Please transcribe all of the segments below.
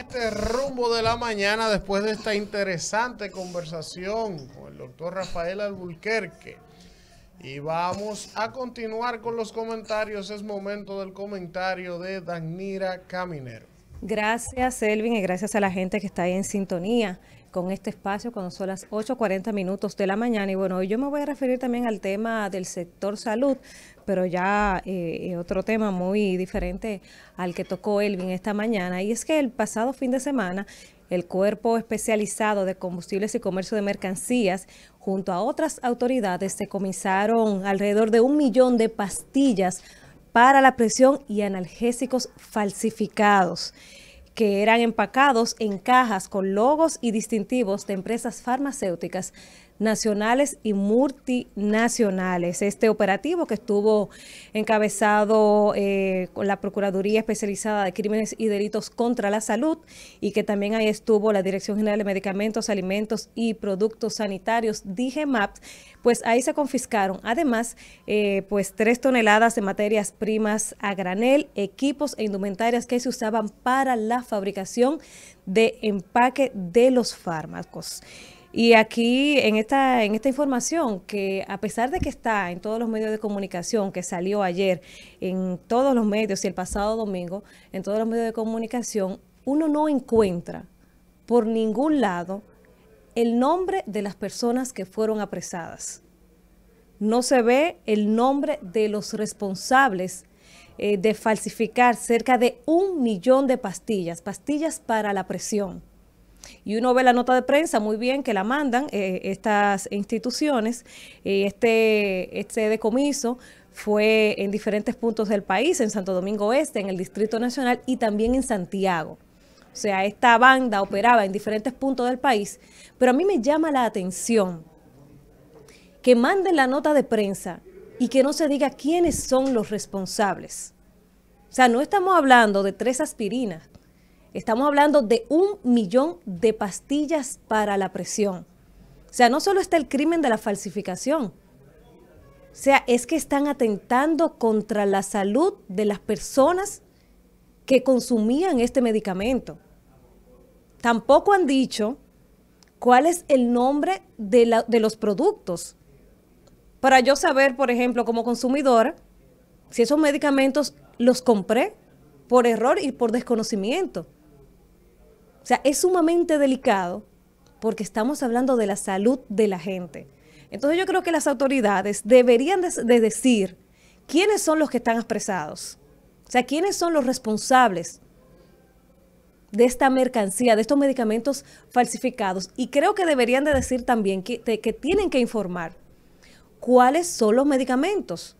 este rumbo de la mañana después de esta interesante conversación con el doctor Rafael Alburquerque. Y vamos a continuar con los comentarios. Es momento del comentario de Danira Caminero. Gracias, Elvin, y gracias a la gente que está ahí en sintonía con este espacio cuando son las 8.40 minutos de la mañana. Y bueno, yo me voy a referir también al tema del sector salud, pero ya eh, eh, otro tema muy diferente al que tocó Elvin esta mañana. Y es que el pasado fin de semana el Cuerpo Especializado de Combustibles y Comercio de Mercancías, junto a otras autoridades, se comenzaron alrededor de un millón de pastillas para la presión y analgésicos falsificados que eran empacados en cajas con logos y distintivos de empresas farmacéuticas nacionales y multinacionales. Este operativo que estuvo encabezado eh, con la Procuraduría Especializada de Crímenes y Delitos contra la Salud y que también ahí estuvo la Dirección General de Medicamentos, Alimentos y Productos Sanitarios, DGMAP, pues ahí se confiscaron además eh, pues tres toneladas de materias primas a granel, equipos e indumentarias que se usaban para la fabricación de empaque de los fármacos. Y aquí en esta, en esta información, que a pesar de que está en todos los medios de comunicación, que salió ayer en todos los medios y el pasado domingo, en todos los medios de comunicación, uno no encuentra por ningún lado el nombre de las personas que fueron apresadas. No se ve el nombre de los responsables eh, de falsificar cerca de un millón de pastillas, pastillas para la presión y uno ve la nota de prensa muy bien que la mandan eh, estas instituciones, eh, este, este decomiso fue en diferentes puntos del país, en Santo Domingo Oeste, en el Distrito Nacional y también en Santiago. O sea, esta banda operaba en diferentes puntos del país, pero a mí me llama la atención que manden la nota de prensa y que no se diga quiénes son los responsables. O sea, no estamos hablando de tres aspirinas, Estamos hablando de un millón de pastillas para la presión. O sea, no solo está el crimen de la falsificación, o sea, es que están atentando contra la salud de las personas que consumían este medicamento. Tampoco han dicho cuál es el nombre de, los productos. Para yo saber, por ejemplo, como consumidor, si esos medicamentos los compré por error y por desconocimiento. O sea, es sumamente delicado porque estamos hablando de la salud de la gente. Entonces yo creo que las autoridades deberían de, decir quiénes son los que están expresados. O sea, quiénes son los responsables de esta mercancía, de estos medicamentos falsificados. Y creo que deberían de decir también que, tienen que informar cuáles son los medicamentos.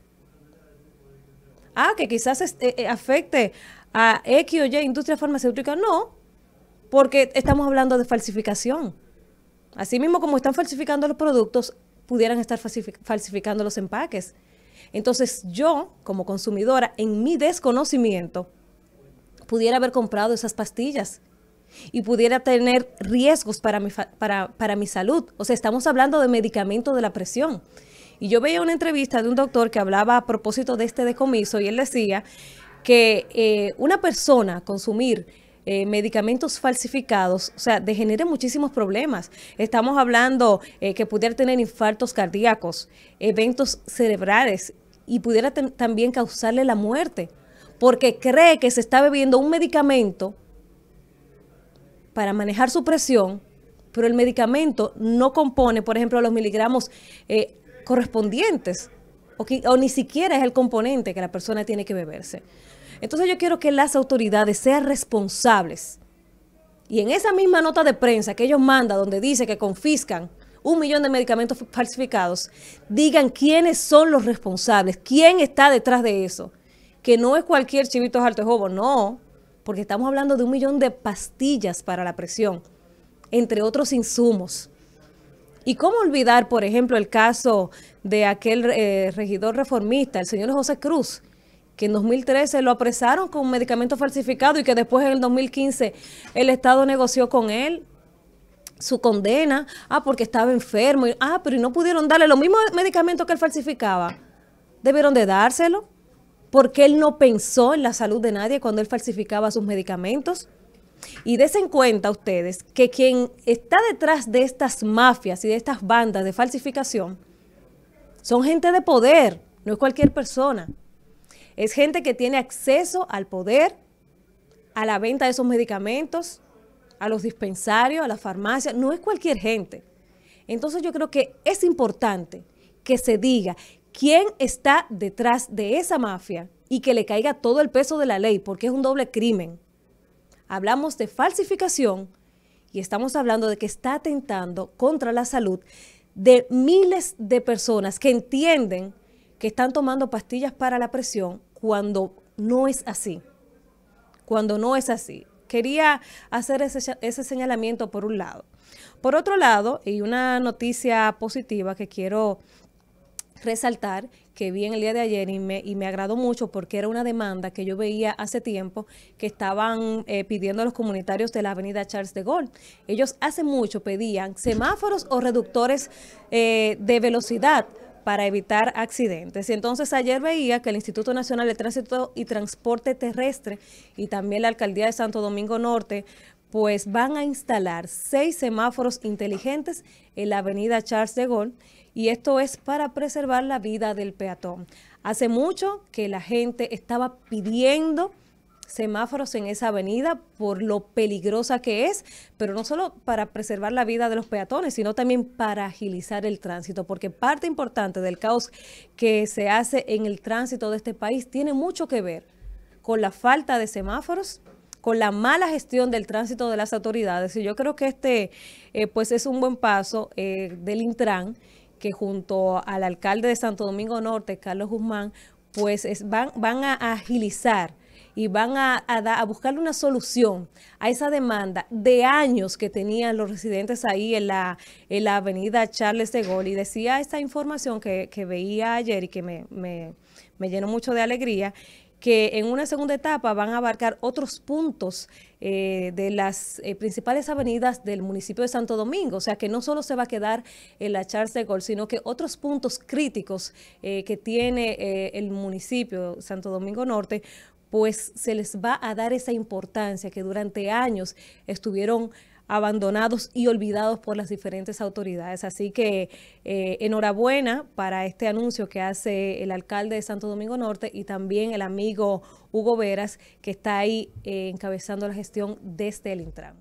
Ah, que quizás este, eh, afecte a X o Y industria farmacéutica. No, porque estamos hablando de falsificación. Asimismo, como están falsificando los productos, pudieran estar falsificando los empaques. Entonces yo, como consumidora, en mi desconocimiento, pudiera haber comprado esas pastillas y pudiera tener riesgos para mi, para, para mi salud. O sea, estamos hablando de medicamento de la presión. Y yo veía una entrevista de un doctor que hablaba a propósito de este decomiso y él decía que eh, una persona consumir eh, medicamentos falsificados, o sea, degenera muchísimos problemas. Estamos hablando eh, que pudiera tener infartos cardíacos, eventos cerebrales y pudiera también causarle la muerte, porque cree que se está bebiendo un medicamento para manejar su presión, pero el medicamento no compone, por ejemplo, los miligramos eh, correspondientes o, ni siquiera es el componente que la persona tiene que beberse. Entonces yo quiero que las autoridades sean responsables. Y en esa misma nota de prensa que ellos mandan, donde dice que confiscan un millón de medicamentos falsificados, digan quiénes son los responsables, quién está detrás de eso. Que no es cualquier chivito alto no, porque estamos hablando de un millón de pastillas para la presión, entre otros insumos. ¿Y cómo olvidar, por ejemplo, el caso de aquel eh, regidor reformista, el señor José Cruz, que en 2013 lo apresaron con un medicamento falsificado y que después en el 2015 el Estado negoció con él su condena, ah, porque estaba enfermo, y, ah, pero no pudieron darle los mismos medicamentos que él falsificaba. Debieron de dárselo porque él no pensó en la salud de nadie cuando él falsificaba sus medicamentos. Y desen cuenta ustedes que quien está detrás de estas mafias y de estas bandas de falsificación son gente de poder, no es cualquier persona. Es gente que tiene acceso al poder, a la venta de esos medicamentos, a los dispensarios, a las farmacias, no es cualquier gente. Entonces yo creo que es importante que se diga quién está detrás de esa mafia y que le caiga todo el peso de la ley, porque es un doble crimen hablamos de falsificación y estamos hablando de que está atentando contra la salud de miles de personas que entienden que están tomando pastillas para la presión cuando no es así. Cuando no es así. Quería hacer ese, señalamiento por un lado. Por otro lado, y una noticia positiva que quiero resaltar que vi en el día de ayer y me, y me agradó mucho porque era una demanda que yo veía hace tiempo que estaban eh, pidiendo a los comunitarios de la avenida Charles de Gaulle. Ellos hace mucho pedían semáforos o reductores eh, de velocidad para evitar accidentes. Y entonces ayer veía que el Instituto Nacional de Tránsito y Transporte Terrestre y también la Alcaldía de Santo Domingo Norte pues van a instalar seis semáforos inteligentes en la avenida Charles de Gaulle y esto es para preservar la vida del peatón. Hace mucho que la gente estaba pidiendo semáforos en esa avenida por lo peligrosa que es, pero no solo para preservar la vida de los peatones, sino también para agilizar el tránsito, porque parte importante del caos que se hace en el tránsito de este país tiene mucho que ver con la falta de semáforos, con la mala gestión del tránsito de las autoridades. Y yo creo que este eh, pues es un buen paso eh, del Intran, que junto al alcalde de Santo Domingo Norte, Carlos Guzmán, pues van, van a agilizar y van a, a, buscarle una solución a esa demanda de años que tenían los residentes ahí en la, avenida Charles de Gaulle. Y decía esta información que, veía ayer y que me, me, me llenó mucho de alegría, que en una segunda etapa van a abarcar otros puntos eh, de las eh, principales avenidas del municipio de Santo Domingo. O sea que no solo se va a quedar en la Charles de sino que otros puntos críticos eh, que tiene el municipio Santo Domingo Norte, pues se les va a dar esa importancia que durante años estuvieron abandonados y olvidados por las diferentes autoridades. Así que eh, enhorabuena para este anuncio que hace el alcalde de Santo Domingo Norte y también el amigo Hugo Veras, que está ahí eh, encabezando la gestión desde el Intran.